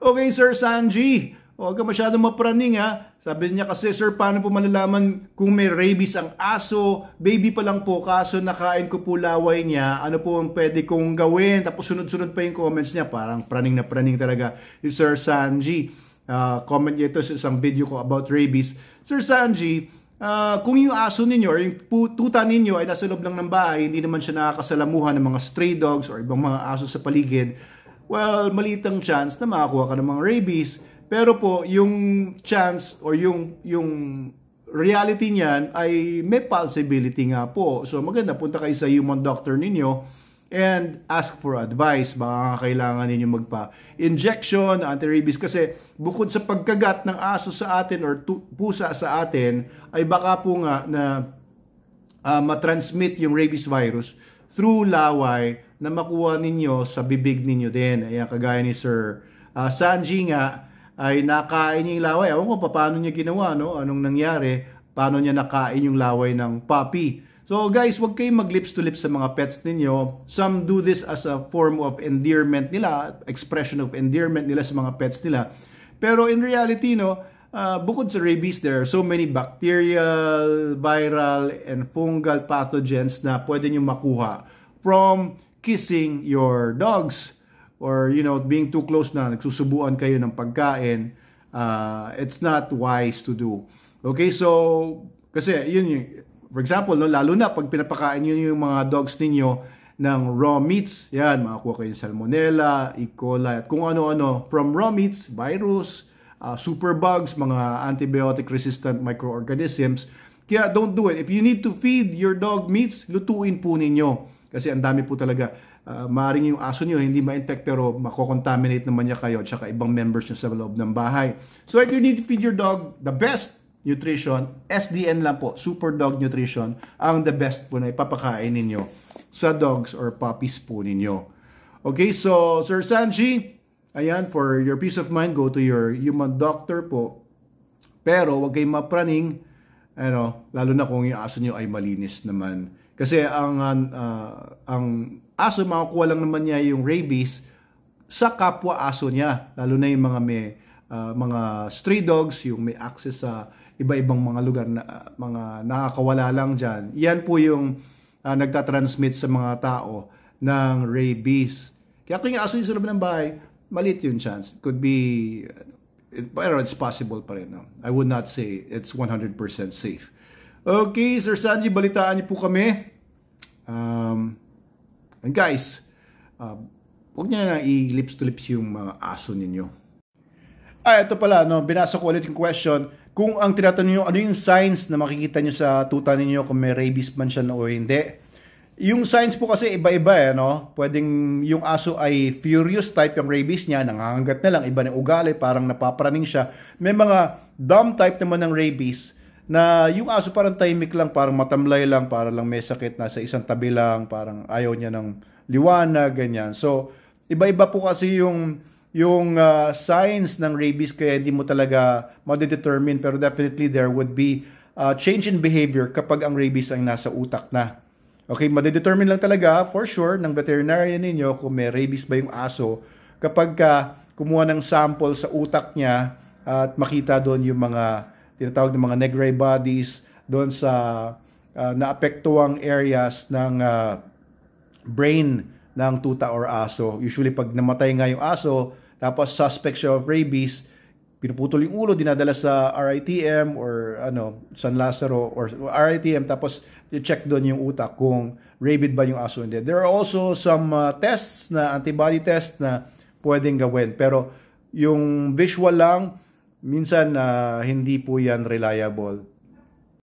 Okay, Sir Sanji, huwag ka masyadong mapraning ha. Sabi niya kasi, Sir, paano po malalaman kung may rabies ang aso? Baby pa lang po, kaso nakain ko po laway niya. Ano po ang pwede kong gawin? Tapos sunod-sunod pa yung comments niya. Parang praning na praning talaga si Sir Sanji. Uh, comment niya ito sa isang video ko about rabies. Sir Sanji, uh, kung yung aso ninyo yung tuta ninyo ay nasa loob lang ng bahay, hindi naman siya nakakasalamuha ng mga stray dogs or ibang mga aso sa paligid, well, malitang chance na makakuha ka ng mga rabies. Pero po, yung chance or yung, yung reality niyan ay may possibility nga po. So maganda, punta kayo sa human doctor ninyo and ask for advice. Baka kailangan ninyo magpa-injection, anti-rabies. Kasi bukod sa pagkagat ng aso sa atin or pusa sa atin, ay baka po nga na uh, matransmit yung rabies virus through laway na makuha ninyo sa bibig ninyo din. Ayan, kagaya ni Sir uh, Sanji nga ay nakain niya yung laway. Ewan ko paano niya ginawa, no? Anong nangyari? Paano niya nakain yung laway ng puppy? So guys, huwag kayong mag lips to lips sa mga pets ninyo. Some do this as a form of endearment nila, expression of endearment nila sa mga pets nila. Pero in reality, no, uh, bukod sa rabies, there are so many bacterial, viral, and fungal pathogens na pwede nyo makuha from kissing your dogs or you know being too close na nagsusubuan kayo ng pagkain uh, it's not wise to do okay so kasi yun yung for example no lalo na pag pinapakain niyo yung mga dogs ninyo ng raw meats yan makakuha kayo ng salmonella E. coli at kung ano-ano from raw meats virus uh, superbugs mga antibiotic resistant microorganisms kaya don't do it if you need to feed your dog meats lutuin po ninyo kasi ang dami po talaga, uh, maaring yung aso nyo hindi ma-infect pero makocontaminate naman niya kayo at saka ibang members niya sa loob ng bahay. So if you need to feed your dog the best nutrition, SDN lang po, Super Dog Nutrition, ang the best po na ipapakain ninyo sa dogs or puppies po ninyo. Okay, so Sir Sanji, ayan, for your peace of mind, go to your human doctor po. Pero huwag kayong mapraning, ano, lalo na kung yung aso nyo ay malinis naman kasi ang uh, ang aso makukuha lang naman niya yung rabies sa kapwa aso niya, lalo na yung mga may uh, mga stray dogs, yung may access sa iba-ibang mga lugar na uh, mga nakakawala lang diyan. Yan po yung uh, nagta-transmit sa mga tao ng rabies. Kaya kung yung aso yung sa ng bahay, maliit yung chance. It could be, it, pero it's possible pa rin. No? I would not say it's 100% safe. Okay, Sir Sanji, balitaan niyo po kami. Um, and guys, uh, huwag nyo na i-lips to lips yung mga aso ninyo. Ah, ito pala, no, binasa ko ulit yung question. Kung ang tinatanong nyo, ano yung signs na makikita nyo sa tuta ninyo kung may rabies man siya o hindi? Yung signs po kasi iba-iba eh, no? Pwedeng yung aso ay furious type yung rabies niya, nangangagat na lang, iba ng ugali, parang napapraning siya. May mga dumb type naman ng rabies na yung aso parang tahimik lang, parang matamlay lang, parang lang may sakit, na sa isang tabi lang, parang ayaw niya ng liwanag, ganyan. So, iba-iba po kasi yung yung uh, signs ng rabies kaya hindi mo talaga madedetermine pero definitely there would be uh, change in behavior kapag ang rabies ang nasa utak na. Okay, madedetermine lang talaga for sure ng veterinarian ninyo kung may rabies ba yung aso kapag ka kumuha ng sample sa utak niya at makita doon yung mga tinatawag ng mga negre bodies doon sa uh, ah, naapektuwang areas ng uh, brain ng tuta or aso. Usually pag namatay nga yung aso, tapos suspect siya of rabies, pinuputol yung ulo, dinadala sa RITM or ano, San Lazaro or RITM tapos check doon yung utak kung rabid ba yung aso hindi. There are also some uh, tests na antibody test na pwedeng gawin pero yung visual lang minsan uh, hindi po yan reliable